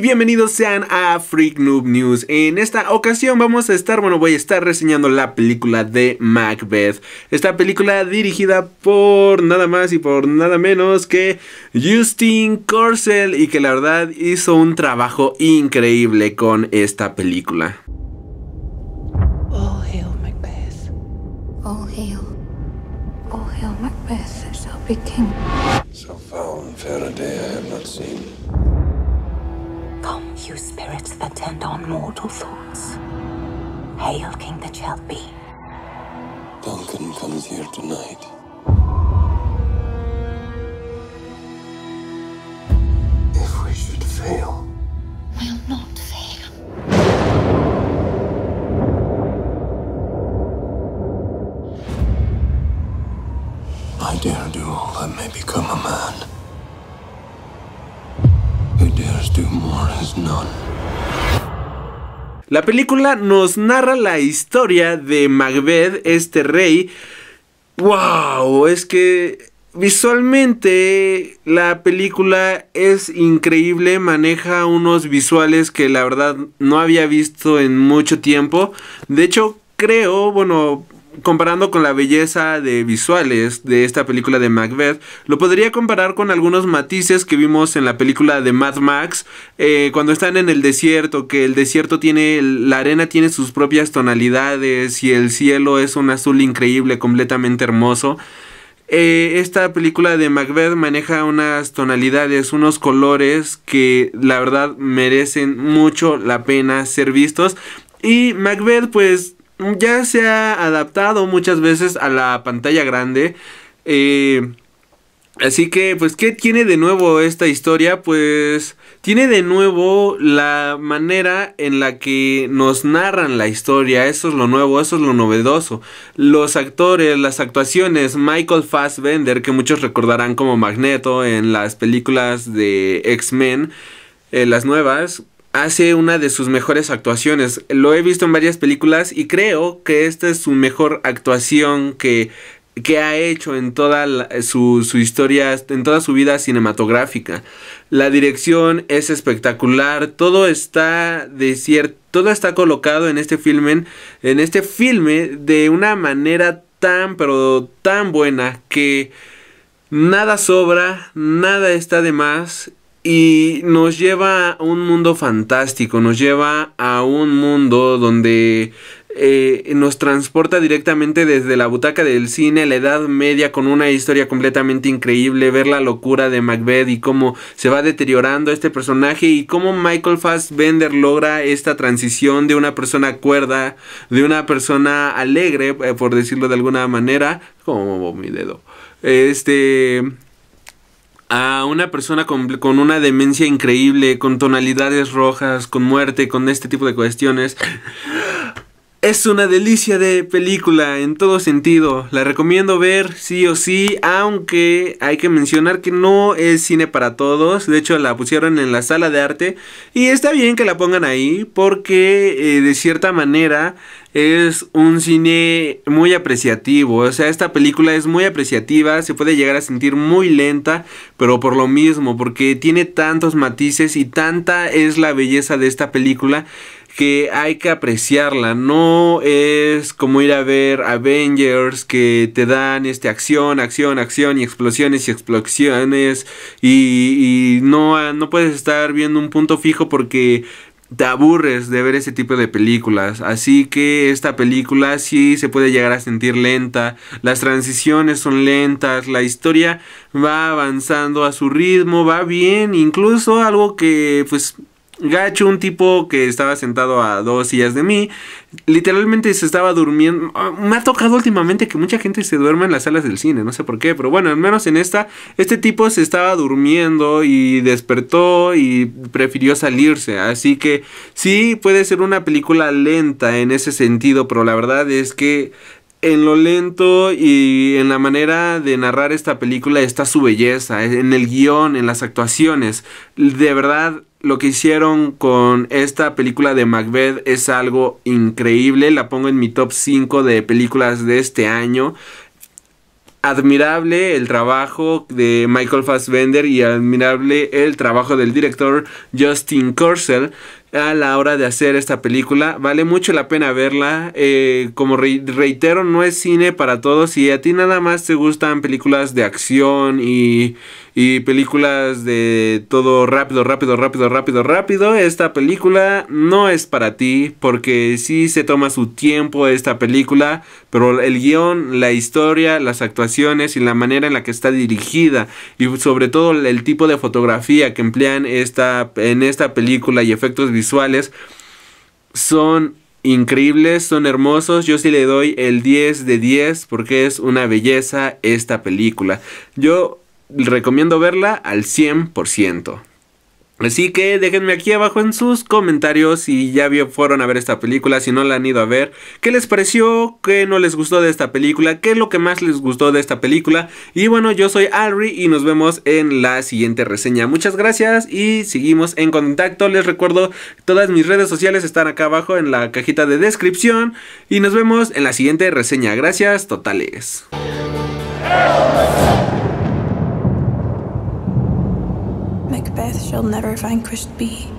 bienvenidos sean a Freak Noob News. En esta ocasión vamos a estar, bueno, voy a estar reseñando la película de Macbeth. Esta película dirigida por nada más y por nada menos que Justin Corsell y que la verdad hizo un trabajo increíble con esta película. All hail Macbeth. All hail. Macbeth, So I have not seen. Come, you spirits that tend on mortal thoughts. Hail, King that shall be. Duncan comes here tonight. If we should fail. La película nos narra la historia de Macbeth, este rey. ¡Wow! Es que visualmente la película es increíble, maneja unos visuales que la verdad no había visto en mucho tiempo. De hecho, creo, bueno, comparando con la belleza de visuales de esta película de Macbeth, lo podría comparar con algunos matices que vimos en la película de Mad Max, eh, cuando están en el desierto, que el desierto tiene, la arena tiene sus propias tonalidades y el cielo es un azul increíble, completamente hermoso. Eh, esta película de Macbeth maneja unas tonalidades, unos colores que la verdad merecen mucho la pena ser vistos. Y Macbeth pues ya se ha adaptado muchas veces a la pantalla grande. Eh, así que, pues, ¿qué tiene de nuevo esta historia? Pues tiene de nuevo la manera en la que nos narran la historia. Eso es lo nuevo, eso es lo novedoso. Los actores, las actuaciones, Michael Fassbender, que muchos recordarán como Magneto en las películas de X-Men, eh, las nuevas, hace una de sus mejores actuaciones. Lo he visto en varias películas y creo que esta es su mejor actuación que, ha hecho en toda su, su, historia, en toda su vida cinematográfica. La dirección es espectacular, todo está de cierto. todo está colocado en este filme, en este filme de una manera tan pero tan buena que nada sobra, nada está de más y nos lleva a un mundo fantástico, nos lleva a un mundo donde eh, nos transporta directamente desde la butaca del cine la Edad Media con una historia completamente increíble, ver la locura de Macbeth y cómo se va deteriorando este personaje y cómo Michael Fassbender logra esta transición de una persona cuerda, de una persona alegre, eh, por decirlo de alguna manera, como mi dedo, este a una persona con, con, una demencia increíble, con tonalidades rojas, con muerte, con este tipo de cuestiones, es una delicia de película en todo sentido. La recomiendo ver sí o sí, aunque hay que mencionar que no es cine para todos. De hecho, la pusieron en la sala de arte y está bien que la pongan ahí porque eh, de cierta manera es un cine muy apreciativo. O sea, esta película es muy apreciativa, se puede llegar a sentir muy lenta, pero por lo mismo, porque tiene tantos matices y tanta es la belleza de esta película que hay que apreciarla. No es como ir a ver Avengers que te dan este acción, acción, acción y explosiones y explosiones. Y, no, no puedes estar viendo un punto fijo porque te aburres de ver ese tipo de películas. Así que esta película sí se puede llegar a sentir lenta. Las transiciones son lentas. La historia va avanzando a su ritmo. Va bien. Incluso algo que pues gacho, un tipo que estaba sentado a dos sillas de mí, literalmente se estaba durmiendo. Ah, me ha tocado últimamente que mucha gente se duerma en las salas del cine, no sé por qué, pero bueno, al menos en esta, este tipo se estaba durmiendo y despertó y prefirió salirse. Así que sí puede ser una película lenta en ese sentido, pero la verdad es que en lo lento y en la manera de narrar esta película está su belleza, en el guión, en las actuaciones. De verdad, lo que hicieron con esta película de Macbeth es algo increíble. La pongo en mi top 5 de películas de este año. Admirable el trabajo de Michael Fassbender y admirable el trabajo del director Justin Kurzel, a la hora de hacer esta película. Vale mucho la pena verla. Eh, como reitero, no es cine para todos. Y a ti nada más te gustan películas de acción y, películas de todo rápido, rápido, rápido, rápido, rápido, esta película no es para ti. Porque si se toma su tiempo esta película. Pero el guión, la historia, las actuaciones y la manera en la que está dirigida. Y sobre todo el tipo de fotografía que emplean esta, en esta película y efectos visuales visuales son increíbles, son hermosos. Yo sí le doy el 10 de 10 porque es una belleza esta película. Yo recomiendo verla al 100%. Así que déjenme aquí abajo en sus comentarios si ya fueron a ver esta película, si no la han ido a ver, qué les pareció, qué no les gustó de esta película, qué es lo que más les gustó de esta película. Y bueno, yo soy Alri y nos vemos en la siguiente reseña. Muchas gracias y seguimos en contacto. Les recuerdo, todas mis redes sociales están acá abajo en la cajita de descripción y nos vemos en la siguiente reseña. Gracias totales. death shall never vanquished be.